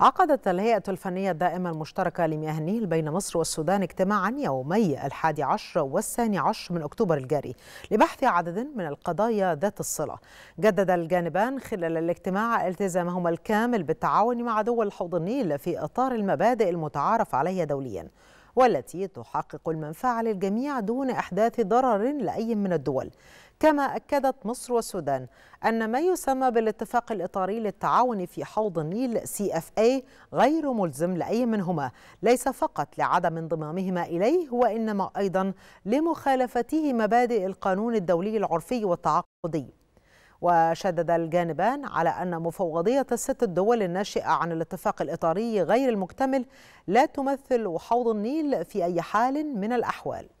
عقدت الهيئة الفنية الدائمة المشتركة لمياه النيل بين مصر والسودان اجتماعا يومي الحادي عشر والثاني عشر من أكتوبر الجاري لبحث عدد من القضايا ذات الصلة جدد الجانبان خلال الاجتماع التزامهما الكامل بالتعاون مع دول حوض النيل في إطار المبادئ المتعارف عليها دوليا والتي تحقق المنفعة للجميع دون إحداث ضرر لأي من الدول كما أكدت مصر والسودان أن ما يسمى بالاتفاق الإطاري للتعاون في حوض النيل CFA غير ملزم لأي منهما ليس فقط لعدم انضمامهما إليه وإنما أيضا لمخالفته مبادئ القانون الدولي العرفي والتعاقدي وشدد الجانبان على أن مفوضية الست الدول الناشئة عن الاتفاق الإطاري غير المكتمل لا تمثل حوض النيل في أي حال من الأحوال